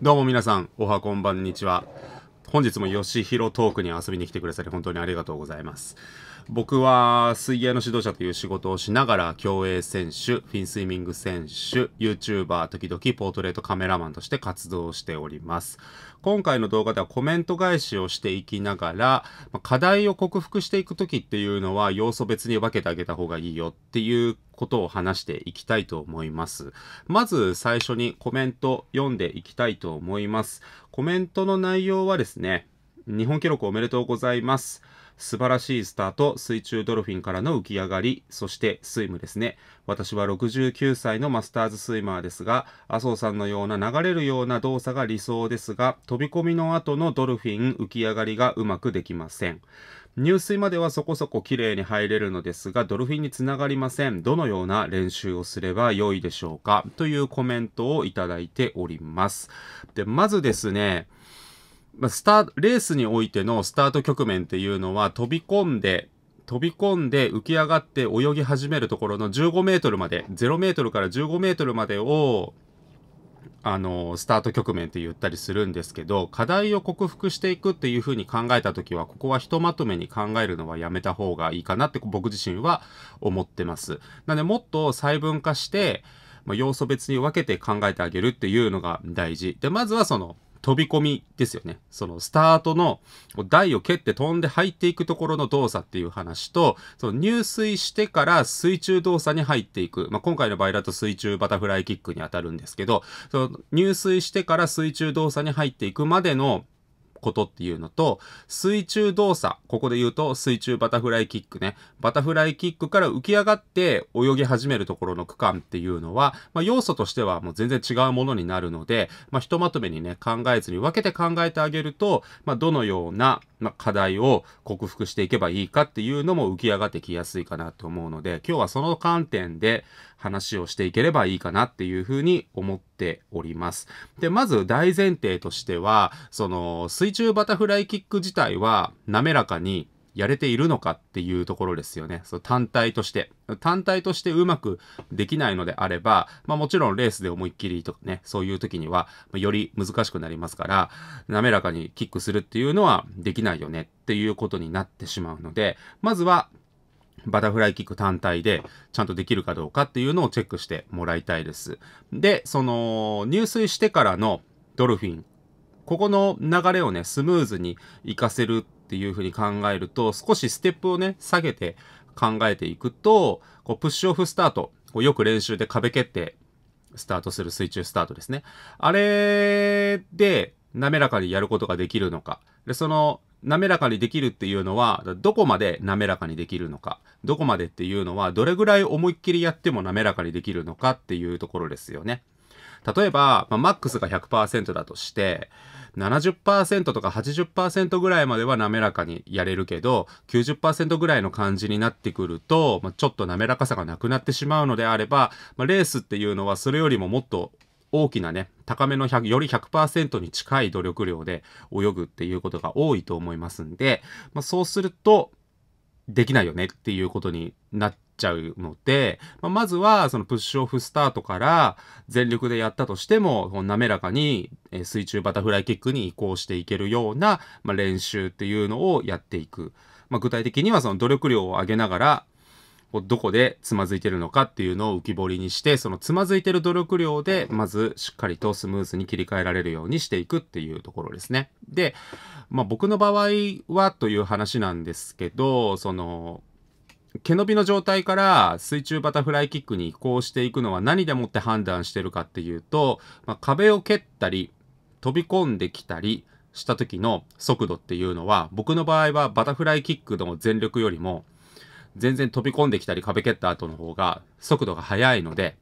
どうも皆さん、おはこんばんにちは。本日もよしひろトークに遊びに来てくださり本当にありがとうございます。僕は水泳の指導者という仕事をしながら競泳選手、フィンスイミング選手、YouTuber、時々ポートレートカメラマンとして活動しております。今回の動画ではコメント返しをしていきながら、課題を克服していく時っていうのは要素別に分けてあげた方がいいよっていうことを話していきたいと思います。まず最初にコメント読んでいきたいと思います。コメントの内容はですね、日本記録おめでとうございます。素晴らしいスタート、水中ドルフィンからの浮き上がり、そしてスイムですね。私は69歳のマスターズスイマーですが、麻生さんのような流れるような動作が理想ですが、飛び込みの後のドルフィン浮き上がりがうまくできません。入水まではそこそこ綺麗に入れるのですが、ドルフィンにつながりません。どのような練習をすれば良いでしょうかというコメントをいただいております。で、まずですね、スターレースにおいてのスタート局面っていうのは飛び込んで、飛び込んで浮き上がって泳ぎ始めるところの15メートルまで、0メートルから15メートルまでをあの、スタート局面って言ったりするんですけど、課題を克服していくっていうふうに考えたときは、ここはひとまとめに考えるのはやめた方がいいかなって僕自身は思ってます。なので、もっと細分化して、まあ、要素別に分けて考えてあげるっていうのが大事。で、まずはその、飛び込みですよね。そのスタートの台を蹴って飛んで入っていくところの動作っていう話と、その入水してから水中動作に入っていく。まあ、今回の場合だと水中バタフライキックに当たるんですけど、その入水してから水中動作に入っていくまでのことっていうのと、水中動作、ここで言うと水中バタフライキックね、バタフライキックから浮き上がって泳ぎ始めるところの区間っていうのは、まあ、要素としてはもう全然違うものになるので、まあ、ひとまとめにね、考えずに分けて考えてあげると、まあ、どのような、ま課題を克服していけばいいかっていうのも浮き上がってきやすいかなと思うので、今日はその観点で話をしていければいいかなっていうふうに思っております。で、まず大前提としては、その、水中バタフライキック自体は滑らかにやれているのかっていうところですよね。そ単体として。単体としてうまくできないのであれば、まあもちろんレースで思いっきりとかね、そういう時にはより難しくなりますから、滑らかにキックするっていうのはできないよねっていうことになってしまうので、まずはバタフライキック単体でちゃんとできるかどうかっていうのをチェックしてもらいたいです。で、その入水してからのドルフィンここの流れをね、スムーズに活かせるっていうふうに考えると、少しステップをね、下げて考えていくと、こうプッシュオフスタート、こうよく練習で壁蹴ってスタートする水中スタートですね。あれで滑らかにやることができるのか。で、その滑らかにできるっていうのは、どこまで滑らかにできるのか。どこまでっていうのは、どれぐらい思いっきりやっても滑らかにできるのかっていうところですよね。例えば、まあ、マックスが100%だとして、70%とか80%ぐらいまでは滑らかにやれるけど、90%ぐらいの感じになってくると、まあ、ちょっと滑らかさがなくなってしまうのであれば、まあ、レースっていうのはそれよりももっと大きなね、高めの100、より100%に近い努力量で泳ぐっていうことが多いと思いますんで、まあ、そうすると、できないよねっていうことになっちゃうので、まあ、まずはそのプッシュオフスタートから全力でやったとしても、滑らかに水中バタフライキックに移行していけるような、まあ、練習っていうのをやっていく。まあ、具体的にはその努力量を上げながら、どこでつまずいてるのかっていうのを浮き彫りにして、そのつまずいてる努力量で、まずしっかりとスムーズに切り替えられるようにしていくっていうところですね。で、まあ僕の場合はという話なんですけど、その、毛伸びの状態から水中バタフライキックに移行していくのは何でもって判断してるかっていうと、まあ、壁を蹴ったり飛び込んできたりした時の速度っていうのは僕の場合はバタフライキックの全力よりも全然飛び込んできたり壁蹴った後の方が速度が速いので、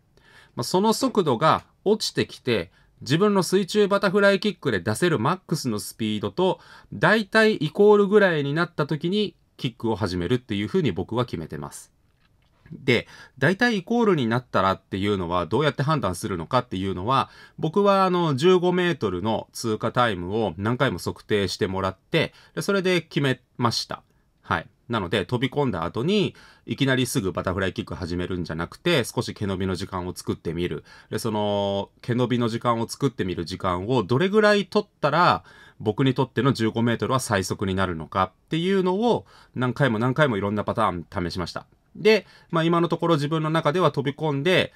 まあ、その速度が落ちてきて自分の水中バタフライキックで出せるマックスのスピードと大体イコールぐらいになった時にキックを始めるっていうふうに僕は決めてます。で、大体イコールになったらっていうのはどうやって判断するのかっていうのは、僕はあの15メートルの通過タイムを何回も測定してもらって、それで決めました。はい。なので飛び込んだ後にいきなりすぐバタフライキック始めるんじゃなくて少し毛伸びの時間を作ってみる。で、その毛伸びの時間を作ってみる時間をどれぐらい取ったら、僕にとっての15メートルは最速になるのかっていうのを何回も何回もいろんなパターン試しました。で、まあ今のところ自分の中では飛び込んで、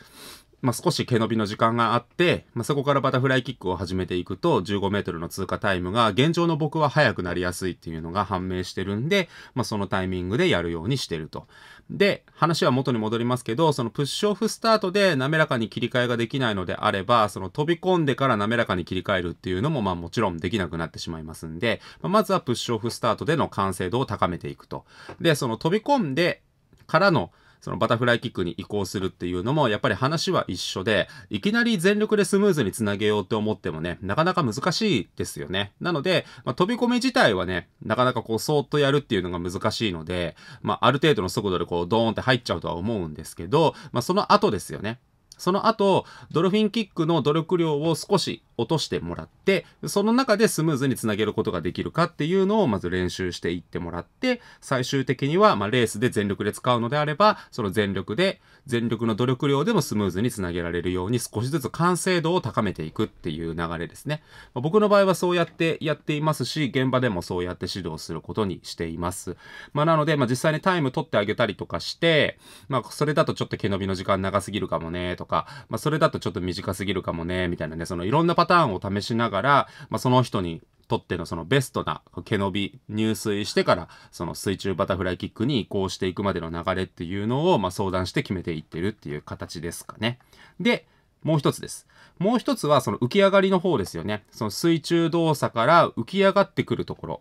まあ、少し毛伸びの時間があって、まあ、そこからバタフライキックを始めていくと15メートルの通過タイムが現状の僕は速くなりやすいっていうのが判明してるんで、まあ、そのタイミングでやるようにしてると。で、話は元に戻りますけど、そのプッシュオフスタートで滑らかに切り替えができないのであれば、その飛び込んでから滑らかに切り替えるっていうのもまあもちろんできなくなってしまいますんで、まあ、まずはプッシュオフスタートでの完成度を高めていくと。で、その飛び込んでからのそのバタフライキックに移行するっていうのも、やっぱり話は一緒で、いきなり全力でスムーズにつなげようと思ってもね、なかなか難しいですよね。なので、まあ、飛び込み自体はね、なかなかこう、そーっとやるっていうのが難しいので、まあ、ある程度の速度でこう、ドーンって入っちゃうとは思うんですけど、まあ、その後ですよね。その後、ドルフィンキックの努力量を少し落としてもらって、その中でスムーズにつなげることができるかっていうのをまず練習していってもらって、最終的には、まレースで全力で使うのであれば、その全力で、全力の努力量でもスムーズにつなげられるように少しずつ完成度を高めていくっていう流れですね。まあ、僕の場合はそうやってやっていますし、現場でもそうやって指導することにしています。まあ、なので、まあ、実際にタイム取ってあげたりとかして、まあ、それだとちょっと毛伸びの時間長すぎるかもね、とか、まあ、それだとちょっと短すぎるかもね、みたいなね、そのいろんなパターンを試しながら、まあ、その人にとってのそのベストな毛伸び入水してからその水中バタフライキックに移行していくまでの流れっていうのをま相談して決めていってるっていう形ですかね。でもう一つです。もう一つはその浮き上がりの方ですよね。その水中動作から浮き上がってくるところ。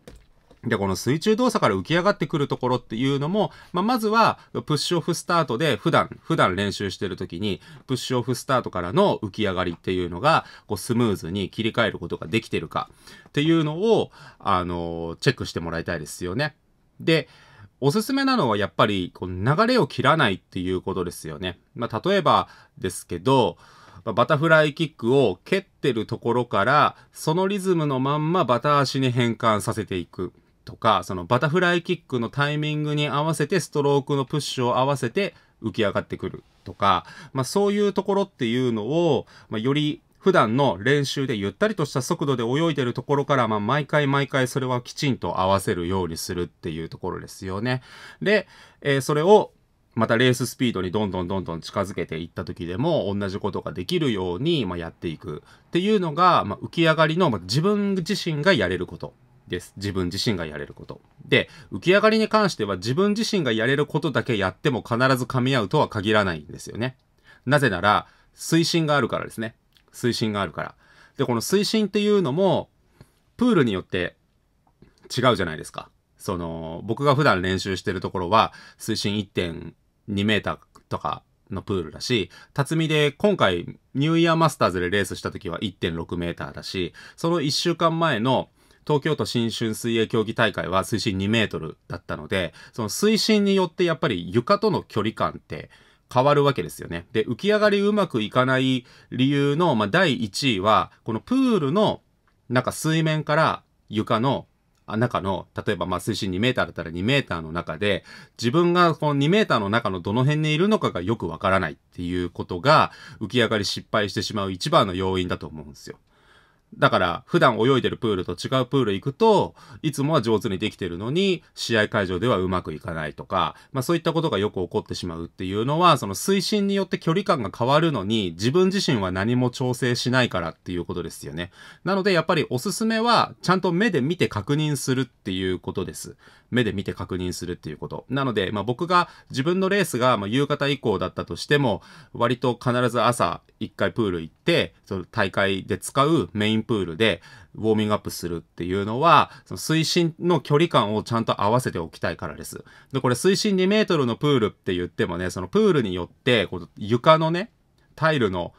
で、この水中動作から浮き上がってくるところっていうのも、まあ、まずは、プッシュオフスタートで、普段、普段練習してる時に、プッシュオフスタートからの浮き上がりっていうのが、こう、スムーズに切り替えることができてるかっていうのを、あのー、チェックしてもらいたいですよね。で、おすすめなのはやっぱり、こう、流れを切らないっていうことですよね。まあ、例えばですけど、バタフライキックを蹴ってるところから、そのリズムのまんまバタ足に変換させていく。とか、そのバタフライキックのタイミングに合わせてストロークのプッシュを合わせて浮き上がってくるとか、まあそういうところっていうのを、まあ、より普段の練習でゆったりとした速度で泳いでるところから、まあ、毎回毎回それはきちんと合わせるようにするっていうところですよね。で、えー、それをまたレーススピードにどんどんどんどん近づけていった時でも同じことができるように、まあ、やっていくっていうのが、まあ、浮き上がりの、まあ、自分自身がやれることです。自分自身がやれること。で、浮き上がりに関しては自分自身がやれることだけやっても必ず噛み合うとは限らないんですよね。なぜなら、推進があるからですね。推進があるから。で、この推進っていうのも、プールによって違うじゃないですか。その、僕が普段練習してるところは、水深1.2メーターとかのプールだし、辰巳で今回ニューイヤーマスターズでレースした時は1.6メーターだし、その1週間前の東京都新春水泳競技大会は水深2メートルだったので、その水深によってやっぱり床との距離感って変わるわけですよね。で、浮き上がりうまくいかない理由の、まあ、第1位は、このプールの、なんか水面から床の中の、例えばまあ水深2メーターだったら2メーターの中で、自分がこの2メーターの中のどの辺にいるのかがよくわからないっていうことが、浮き上がり失敗してしまう一番の要因だと思うんですよ。だから、普段泳いでるプールと違うプール行くと、いつもは上手にできてるのに、試合会場ではうまくいかないとか、まあそういったことがよく起こってしまうっていうのは、その推進によって距離感が変わるのに、自分自身は何も調整しないからっていうことですよね。なので、やっぱりおすすめは、ちゃんと目で見て確認するっていうことです。目で見て確認するっていうこと。なので、まあ僕が、自分のレースが、ま夕方以降だったとしても、割と必ず朝、一回プール行って、その大会で使うメインプールでウォーミングアップするっていうのは、その水深の距離感をちゃんと合わせておきたいからです。で、これ水深2メートルのプールって言ってもね、そのプールによって、この床のね、タイルの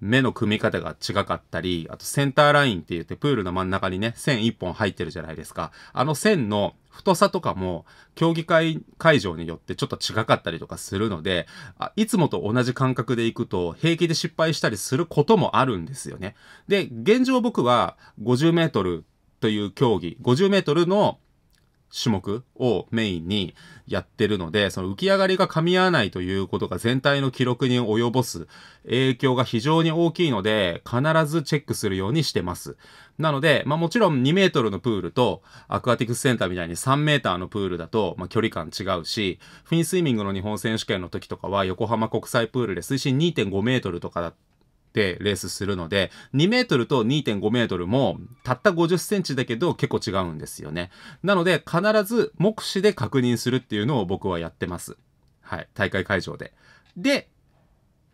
目の組み方が違かったり、あとセンターラインって言ってプールの真ん中にね、線1本入ってるじゃないですか。あの線の太さとかも競技会会場によってちょっと違かったりとかするので、あいつもと同じ感覚で行くと平気で失敗したりすることもあるんですよね。で、現状僕は50メートルという競技、50メートルの種目をメインにやってるので、その浮き上がりが噛み合わないということが全体の記録に及ぼす影響が非常に大きいので、必ずチェックするようにしてます。なので、まあもちろん2メートルのプールとアクアティクスセンターみたいに3メーターのプールだと、まあ距離感違うし、フィンスイミングの日本選手権の時とかは横浜国際プールで水深2.5メートルとかだったでレースするので、2メートルと2.5メートルもたった50センチだけど結構違うんですよね。なので必ず目視で確認するっていうのを僕はやってます。はい。大会会場で。で、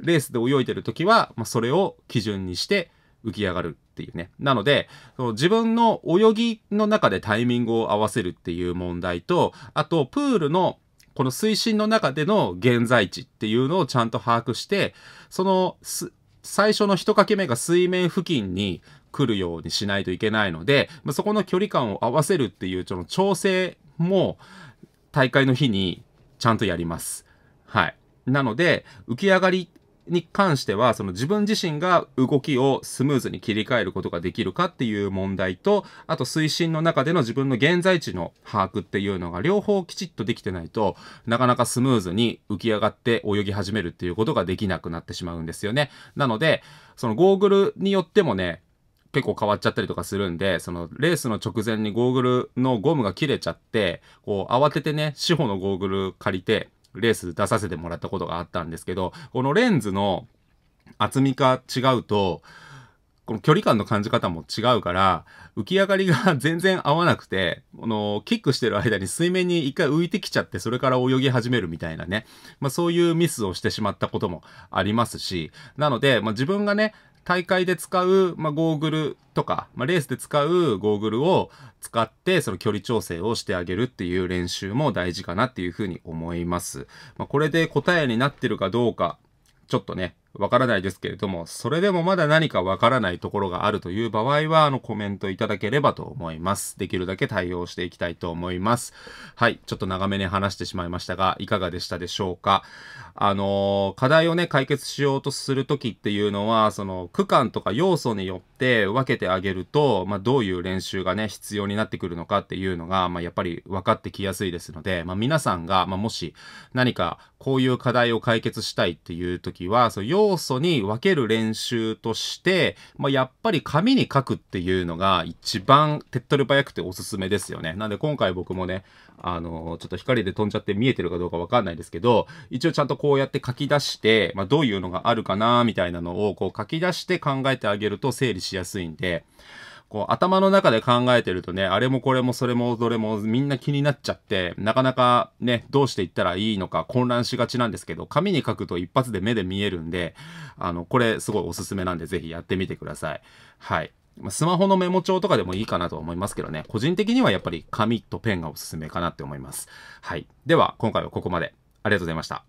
レースで泳いでる時は、まあ、それを基準にして浮き上がるっていうね。なので、自分の泳ぎの中でタイミングを合わせるっていう問題と、あとプールのこの水深の中での現在地っていうのをちゃんと把握して、その最初の1かけ目が水面付近に来るようにしないといけないので、まそこの距離感を合わせるっていうその調整も大会の日にちゃんとやります。はい。なので、浮き上がりに関しては、その自分自身が動きをスムーズに切り替えることができるかっていう問題と、あと推進の中での自分の現在地の把握っていうのが両方きちっとできてないとなかなかスムーズに浮き上がって泳ぎ始めるっていうことができなくなってしまうんですよね。なので、そのゴーグルによってもね、結構変わっちゃったりとかするんで、そのレースの直前にゴーグルのゴムが切れちゃって、こう慌ててね、四方のゴーグル借りて、レース出させてもらったことがあったんですけど、このレンズの厚みか違うと、この距離感の感じ方も違うから、浮き上がりが 全然合わなくて、この、キックしてる間に水面に一回浮いてきちゃって、それから泳ぎ始めるみたいなね。まあそういうミスをしてしまったこともありますし、なので、まあ自分がね、大会で使う、まあ、ゴーグルとか、まあ、レースで使うゴーグルを使って、その距離調整をしてあげるっていう練習も大事かなっていうふうに思います。まあ、これで答えになってるかどうか、ちょっとね、わからないですけれども、それでもまだ何かわからないところがあるという場合は、あの、コメントいただければと思います。できるだけ対応していきたいと思います。はい、ちょっと長めに話してしまいましたが、いかがでしたでしょうか。あのー、課題をね、解決しようとするときっていうのは、その、区間とか要素によって分けてあげると、まあ、どういう練習がね、必要になってくるのかっていうのが、まあ、やっぱり分かってきやすいですので、まあ、皆さんが、まあ、もし何かこういう課題を解決したいっていうときは、そう、要要素に分ける練習として、まあ、やっぱり紙に書くっていうのが一番手っ取り早くておすすめですよね。なんで今回僕もね、あのー、ちょっと光で飛んじゃって見えてるかどうかわかんないですけど、一応ちゃんとこうやって書き出して、まあ、どういうのがあるかなみたいなのをこう書き出して考えてあげると整理しやすいんで、こう頭の中で考えてるとね、あれもこれもそれもどれもみんな気になっちゃって、なかなかね、どうしていったらいいのか混乱しがちなんですけど、紙に書くと一発で目で見えるんで、あの、これすごいおすすめなんでぜひやってみてください。はい。スマホのメモ帳とかでもいいかなと思いますけどね、個人的にはやっぱり紙とペンがおすすめかなって思います。はい。では、今回はここまで。ありがとうございました。